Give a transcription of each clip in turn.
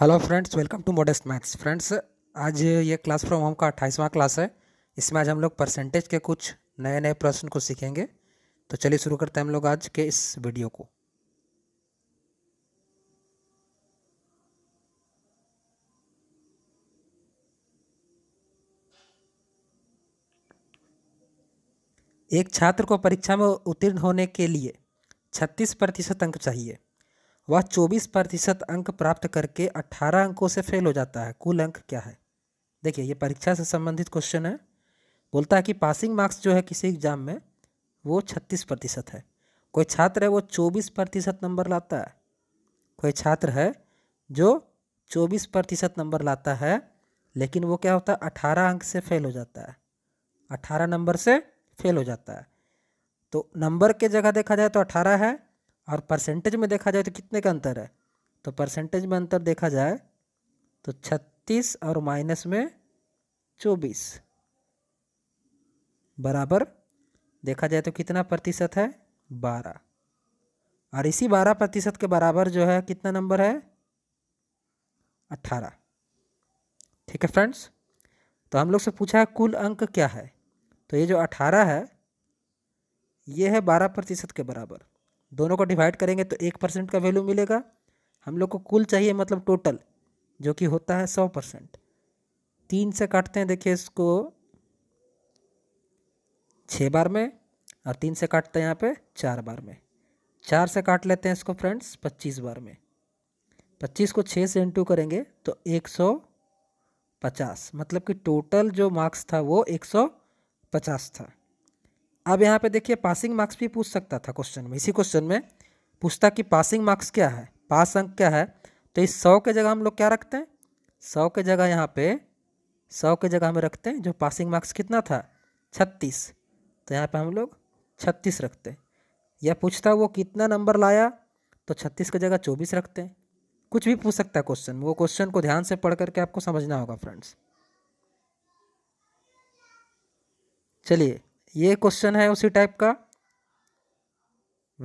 hello friends welcome to modest maths friends आज ये class from home का अट्ठाईसवां class है इसमें आज हम लोग परसेंटेज के कुछ नए नए प्रश्न को सीखेंगे तो चलिए शुरू करते हैं हम लोग आज के इस वीडियो को एक छात्र को परीक्षा में उत्तीर्ण होने के लिए छत्तीस प्रतिशत अंक चाहिए वह 24 प्रतिशत अंक प्राप्त करके 18 अंकों से फेल हो जाता है कुल अंक क्या है देखिए ये परीक्षा से संबंधित क्वेश्चन है बोलता है कि पासिंग मार्क्स जो है किसी एग्जाम में वो छत्तीस प्रतिशत है कोई छात्र है वो चौबीस प्रतिशत नंबर लाता है कोई छात्र है जो चौबीस प्रतिशत नंबर लाता है लेकिन वो क्या होता है अठारह अंक से फेल हो जाता है अठारह नंबर से फेल हो जाता है तो नंबर के जगह देखा जाए तो अठारह है और परसेंटेज में देखा जाए तो कितने का अंतर है तो परसेंटेज में अंतर देखा जाए तो छत्तीस और माइनस में चौबीस बराबर देखा जाए तो कितना प्रतिशत है बारह और इसी बारह प्रतिशत के बराबर जो है कितना नंबर है अट्ठारह ठीक है फ्रेंड्स तो हम लोग से पूछा है कुल अंक क्या है तो ये जो अठारह है ये है बारह प्रतिशत के बराबर दोनों को डिवाइड करेंगे तो एक परसेंट का वैल्यू मिलेगा हम लोग को कुल चाहिए मतलब टोटल जो कि होता है सौ परसेंट तीन से काटते हैं देखिए इसको छः बार में और तीन से काटते हैं यहाँ पे चार बार में चार से काट लेते हैं इसको फ्रेंड्स पच्चीस बार में पच्चीस को छः से इंटू करेंगे तो एक सौ पचास मतलब कि टोटल जो मार्क्स था वो एक सौ पचास था अब यहाँ पे देखिए पासिंग मार्क्स भी पूछ सकता था क्वेश्चन में इसी क्वेश्चन में पूछता कि पासिंग मार्क्स क्या है पास अंक क्या है तो इस सौ के जगह हम लोग क्या रखते हैं सौ के जगह यहाँ पे सौ के जगह हमें रखते हैं जो पासिंग मार्क्स कितना था छत्तीस तो यहाँ पे हम लोग छत्तीस रखते हैं या पूछता वो कितना नंबर लाया तो छत्तीस की जगह चौबीस रखते हैं कुछ भी पूछ सकता है क्वेश्चन वो क्वेश्चन को ध्यान से पढ़ करके आपको समझना होगा फ्रेंड्स चलिए ये क्वेश्चन है उसी टाइप का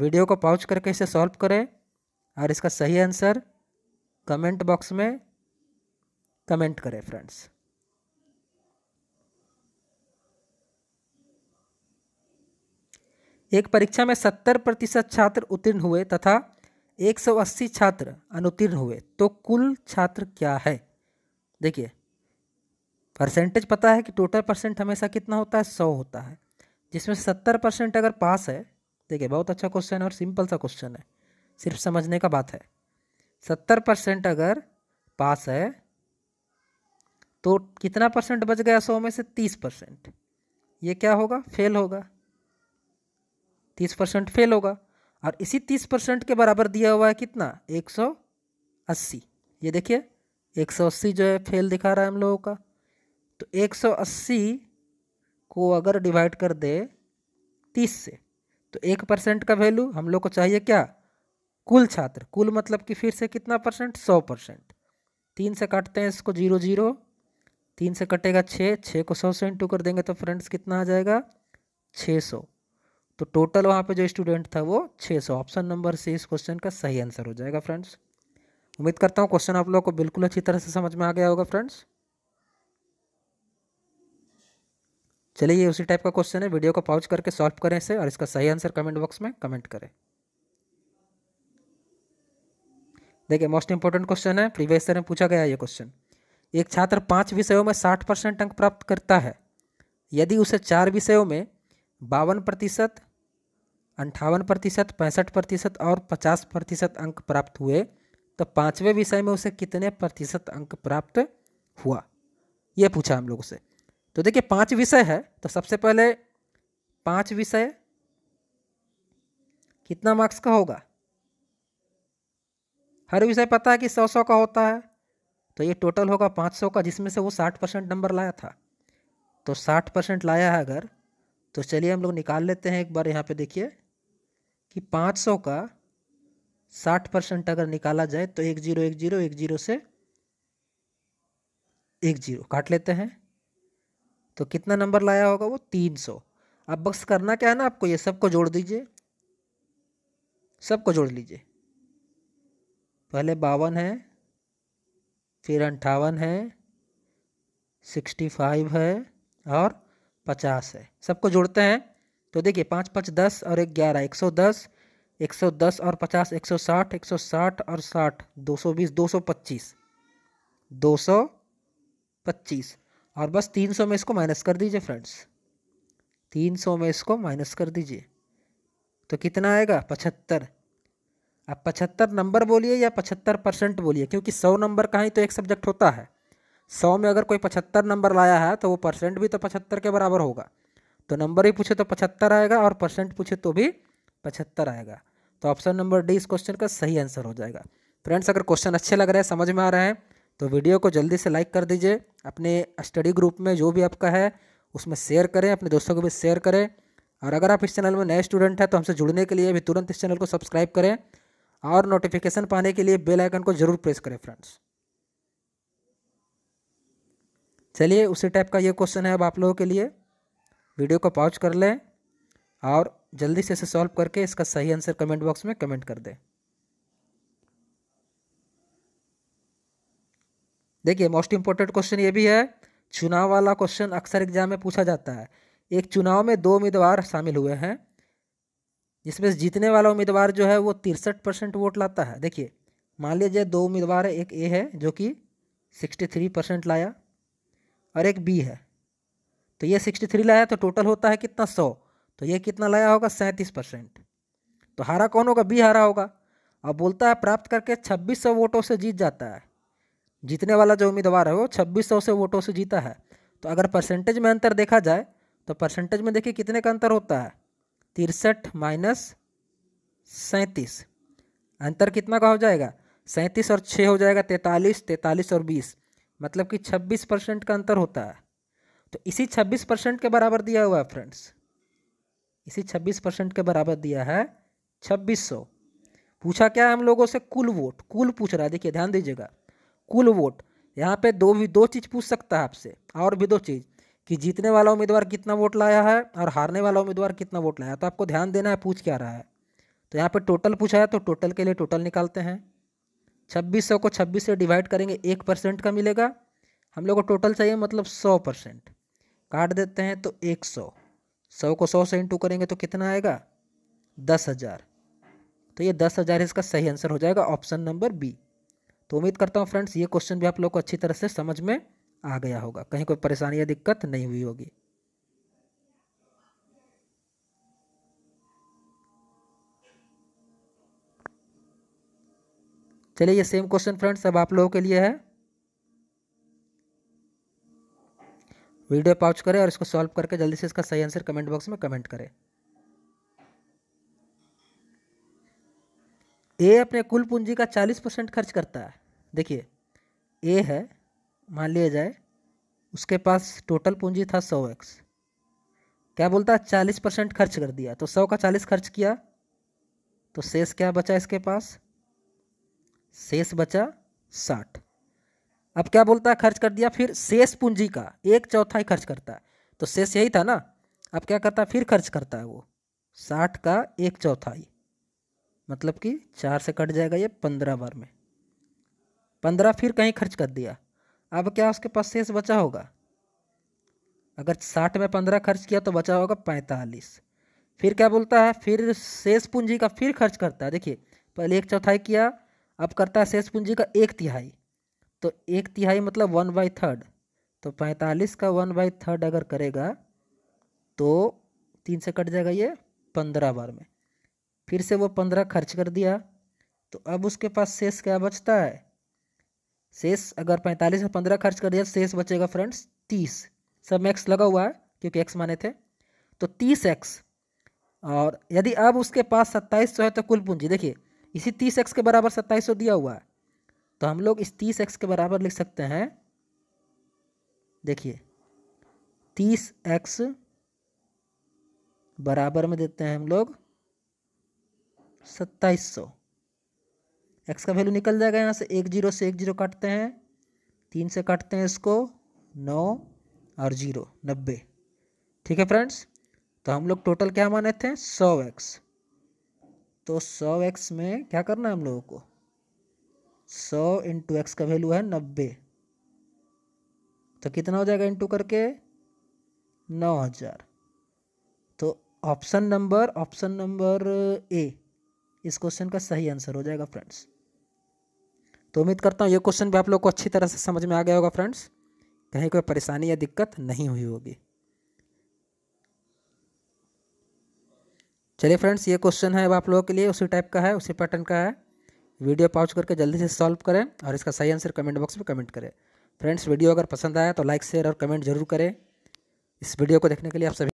वीडियो को पॉज करके इसे सॉल्व करें और इसका सही आंसर कमेंट बॉक्स में कमेंट करें फ्रेंड्स एक परीक्षा में सत्तर प्रतिशत छात्र उत्तीर्ण हुए तथा एक सौ अस्सी छात्र अनुत्तीर्ण हुए तो कुल छात्र क्या है देखिए परसेंटेज पता है कि टोटल परसेंट हमेशा कितना होता है सौ होता है जिसमें से सत्तर परसेंट अगर पास है देखिए बहुत अच्छा क्वेश्चन है और सिंपल सा क्वेश्चन है सिर्फ समझने का बात है सत्तर परसेंट अगर पास है तो कितना परसेंट बच गया सौ में से तीस परसेंट ये क्या होगा फेल होगा तीस परसेंट फेल होगा और इसी तीस परसेंट के बराबर दिया हुआ है कितना एक सौ अस्सी ये देखिए एक सौ अस्सी जो है फेल दिखा रहा है हम लोगों का तो एक सौ अस्सी को अगर डिवाइड कर दे तीस से तो एक परसेंट का वैल्यू हम लोग को चाहिए क्या कुल छात्र कुल मतलब कि फिर से कितना परसेंट सौ परसेंट तीन से काटते हैं इसको जीरो जीरो तीन से कटेगा छः छः को सौ से इंटू कर देंगे तो फ्रेंड्स कितना आ जाएगा छः सौ तो टोटल वहाँ पे जो स्टूडेंट था वो छः सौ ऑप्शन नंबर से इस क्वेश्चन का सही आंसर हो जाएगा फ्रेंड्स उम्मीद करता हूँ क्वेश्चन आप लोग को बिल्कुल अच्छी तरह से समझ में आ गया होगा फ्रेंड्स चलिए ये उसी टाइप का क्वेश्चन है वीडियो को पॉज करके सॉल्व करें इसे और इसका सही आंसर कमेंट बॉक्स में कमेंट करें देखिए मोस्ट इंपॉर्टेंट क्वेश्चन है प्रीवियस ईयर में पूछा गया ये क्वेश्चन एक छात्र पाँच विषयों में साठ परसेंट अंक प्राप्त करता है यदि उसे चार विषयों में बावन प्रतिशत अंठावन प्रतिशत पैंसठ प्रतिशत और पचास प्रतिशत अंक प्राप्त हुए तो पाँचवें विषय में उसे कितने प्रतिशत अंक प्राप्त हुआ यह पूछा हम लोगों से तो देखिए पांच विषय है तो सबसे पहले पांच विषय कितना मार्क्स का होगा हर विषय पता है कि सौ सौ का होता है तो ये टोटल होगा पाँच सौ का जिसमें से वो साठ परसेंट नंबर लाया था तो साठ परसेंट लाया है अगर तो चलिए हम लोग निकाल लेते हैं एक बार यहाँ पे देखिए कि पाँच सौ का साठ परसेंट अगर निकाला जाए तो एक जीरो एक जीरो एक जीरो से एक जीरो काट लेते हैं तो कितना नंबर लाया होगा वो तीन सौ अब बक्स करना क्या है ना आपको ये सबको जोड़ दीजिए सबको जोड़ लीजिए पहले बावन है फिर अंठावन है सिक्सटी फाइव है और पचास है सबको जोड़ते हैं तो देखिए पाँच पाँच दस और एक ग्यारह एक सौ दस एक सौ दस और पचास एक सौ साठ एक सौ साठ और साठ दो सौ बीस दो सौ पच्चीस दो सौ पच्चीस और बस तीन सौ में इसको माइनस कर दीजिए फ्रेंड्स तीन सौ में इसको माइनस कर दीजिए तो कितना आएगा पचहत्तर अब पचहत्तर नंबर बोलिए या पचहत्तर परसेंट बोलिए क्योंकि सौ नंबर का ही तो एक सब्जेक्ट होता है सौ में अगर कोई पचहत्तर नंबर लाया है तो वो परसेंट भी तो पचहत्तर के बराबर होगा तो नंबर ही पूछे तो पचहत्तर आएगा और परसेंट पूछे तो भी पचहत्तर आएगा तो ऑप्शन नंबर डी इस क्वेश्चन का सही आंसर हो जाएगा फ्रेंड्स अगर क्वेश्चन अच्छे लग रहे हैं समझ में आ रहे हैं तो वीडियो को जल्दी से लाइक कर दीजिए अपने स्टडी ग्रुप में जो भी आपका है उसमें शेयर करें अपने दोस्तों को भी शेयर करें और अगर आप इस चैनल में नए स्टूडेंट हैं तो हमसे जुड़ने के लिए भी तुरंत इस चैनल को सब्सक्राइब करें और नोटिफिकेशन पाने के लिए बेल आइकन को ज़रूर प्रेस करें फ्रेंड्स चलिए उसी टाइप का ये क्वेश्चन है अब आप लोगों के लिए वीडियो को पॉज कर लें और जल्दी से इसे सॉल्व करके इसका सही आंसर कमेंट बॉक्स में कमेंट कर दें देखिए मोस्ट इंपॉर्टेंट क्वेश्चन ये भी है चुनाव वाला क्वेश्चन अक्सर एग्जाम में पूछा जाता है एक चुनाव में दो उम्मीदवार शामिल हुए हैं जिसमें जीतने वाला उम्मीदवार जो है वो तिरसठ परसेंट वोट लाता है देखिए मान लीजिए दो उम्मीदवार है एक ए है जो कि सिक्सटी थ्री परसेंट लाया और एक बी है तो ये सिक्सटी थ्री लाया तो टोटल होता है कितना सौ तो ये कितना लाया होगा सैंतीस परसेंट तो हारा कौन होगा बी हारा होगा और बोलता है प्राप्त करके छब्बीस सौ वोटों से जीत जाता है जीतने वाला जो उम्मीदवार है वो छब्बीस सौ से वोटों से जीता है तो अगर परसेंटेज में अंतर देखा जाए तो परसेंटेज में देखिए कितने का अंतर होता है तिरसठ माइनस सैंतीस अंतर कितना का हो जाएगा सैंतीस और छः हो जाएगा तैंतालीस तैंतालीस और बीस मतलब कि छब्बीस परसेंट का अंतर होता है तो इसी छब्बीस परसेंट के बराबर दिया हुआ है फ्रेंड्स इसी छब्बीस परसेंट के बराबर दिया है छब्बीस सौ पूछा क्या है हम लोगों से कुल वोट कुल पूछ रहा है देखिए ध्यान दीजिएगा कुल वोट यहाँ पे दो भी दो चीज़ पूछ सकता है आपसे और भी दो चीज़ कि जीतने वाला उम्मीदवार कितना वोट लाया है और हारने वाला उम्मीदवार कितना वोट लाया है तो आपको ध्यान देना है पूछ क्या रहा है तो यहाँ पे टोटल पूछा है तो टोटल के लिए टोटल निकालते हैं छब्बीस सौ को छब्बीस से डिवाइड करेंगे एक परसेंट का मिलेगा हम लोग को टोटल चाहिए मतलब सौ परसेंट काट देते हैं तो एक सौ सौ को सौ से इंटू करेंगे तो कितना आएगा दस हज़ार तो ये दस हज़ार इसका सही आंसर हो जाएगा ऑप्शन नंबर बी तो उम्मीद करता हूँ फ्रेंड्स ये क्वेश्चन भी आप लोग को अच्छी तरह से समझ में आ गया होगा कहीं कोई परेशानी या दिक्कत नहीं हुई होगी चलिए ये सेम क्वेश्चन फ्रेंड्स अब आप लोगों के लिए है वीडियो पाउच करें और इसको सॉल्व करके जल्दी से इसका सही आंसर कमेंट बॉक्स में कमेंट करें ए अपने कुल पूंजी का चालीस परसेंट खर्च करता है देखिए ए है मान लिया जाए उसके पास टोटल पूंजी था सौ एक्स क्या बोलता है चालीस परसेंट खर्च कर दिया तो सौ का चालीस खर्च किया तो शेष क्या बचा इसके पास शेष बचा साठ अब क्या बोलता है खर्च कर दिया फिर शेष पूंजी का एक चौथाई खर्च करता है तो शेष यही था ना अब क्या करता है फिर खर्च करता है वो साठ का एक चौथाई मतलब कि चार से कट जाएगा ये पंद्रह बार में पंद्रह फिर कहीं खर्च कर दिया अब क्या उसके पास शेष बचा होगा अगर साठ में पंद्रह खर्च किया तो बचा होगा पैंतालीस फिर क्या बोलता है फिर शेष पूंजी का फिर खर्च करता है देखिए पहले एक चौथाई किया अब करता है शेष पूंजी का एक तिहाई तो एक तिहाई मतलब वन बाई थर्ड तो पैंतालीस का वन बाई थर्ड अगर करेगा तो तीन से कट जाएगा ये पंद्रह बार में फिर से वो पंद्रह खर्च कर दिया तो अब उसके पास शेष क्या बचता है शेष अगर पैंतालीस में पंद्रह खर्च कर दिया तो शेष बचेगा फ्रेंड्स तीस सब में एक्स लगा हुआ है क्योंकि एक्स माने थे तो तीस एक्स और यदि अब उसके पास सत्ताईस सौ है तो कुल पूंजी देखिए इसी तीस एक्स के बराबर सत्ताईस सौ दिया हुआ है तो हम लोग इस तीस एक्स के बराबर लिख सकते हैं देखिए तीस एक्स बराबर में देते हैं हम लोग सत्ताईस सौ एक्स का वैल्यू निकल जाएगा यहाँ से एक जीरो से एक जीरो काटते हैं तीन से काटते हैं इसको नौ और जीरो नब्बे ठीक है फ्रेंड्स तो हम लोग टोटल क्या माने थे सौ एक्स तो सौ एक्स में क्या करना है हम लोगों को सौ इंटू एक्स का वैल्यू है नब्बे तो कितना हो जाएगा इंटू करके नौ हज़ार तो option number option number A इस क्वेश्चन का सही आंसर हो जाएगा फ्रेंड्स तो उम्मीद करता हूँ ये क्वेश्चन भी आप लोग को अच्छी तरह से समझ में आ गया होगा फ्रेंड्स कहीं कोई परेशानी या दिक्कत नहीं हुई होगी चलिए फ्रेंड्स ये क्वेश्चन है अब आप लोगों के लिए उसी टाइप का है उसी पैटर्न का है वीडियो पॉज करके जल्दी से सॉल्व करें और इसका सही आंसर कमेंट बॉक्स में कमेंट करें फ्रेंड्स वीडियो अगर पसंद आया तो लाइक शेयर और कमेंट जरूर करें इस वीडियो को देखने के लिए आप सभी